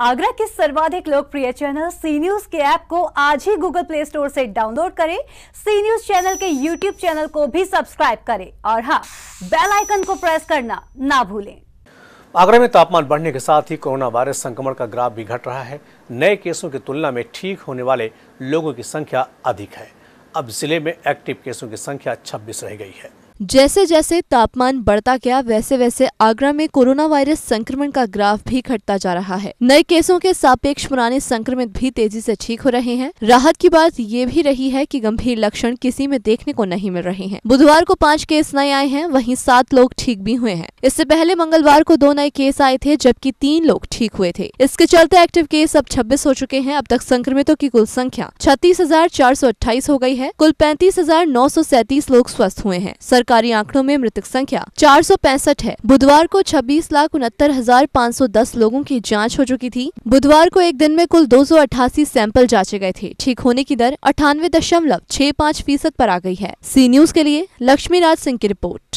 आगरा के सर्वाधिक लोकप्रिय चैनल सी न्यूज के ऐप को आज ही गूगल प्ले स्टोर से डाउनलोड करें सी न्यूज चैनल के यूट्यूब चैनल को भी सब्सक्राइब करें और हाँ बेल आइकन को प्रेस करना ना भूलें आगरा में तापमान बढ़ने के साथ ही कोरोना वायरस संक्रमण का ग्राफ भी घट रहा है नए केसों की तुलना में ठीक होने वाले लोगों की संख्या अधिक है अब जिले में एक्टिव केसों की संख्या 26 रह गई है जैसे जैसे तापमान बढ़ता गया वैसे वैसे आगरा में कोरोना वायरस संक्रमण का ग्राफ भी घटता जा रहा है नए केसों के सापेक्ष पुराने संक्रमित भी तेजी से ठीक हो रहे हैं राहत की बात ये भी रही है कि गंभीर लक्षण किसी में देखने को नहीं मिल रहे हैं बुधवार को पाँच केस नए आए हैं वही सात लोग ठीक भी हुए हैं इससे पहले मंगलवार को दो नए केस आए थे जबकि तीन लोग ठीक हुए थे इसके चलते एक्टिव केस अब छब्बीस हो चुके हैं अब तक संक्रमितों की कुल संख्या छत्तीस हो गयी है कुल पैंतीस लोग स्वस्थ हुए हैं सरकारी आंकड़ों में मृतक संख्या चार है बुधवार को छब्बीस लाख उनहत्तर हजार पाँच सौ दस लोगों की जाँच हो चुकी थी बुधवार को एक दिन में कुल दो सैंपल जाँचे गए थे ठीक होने की दर अठानवे दशमलव छह पाँच फीसद आरोप आ गई है सी न्यूज के लिए लक्ष्मी सिंह की रिपोर्ट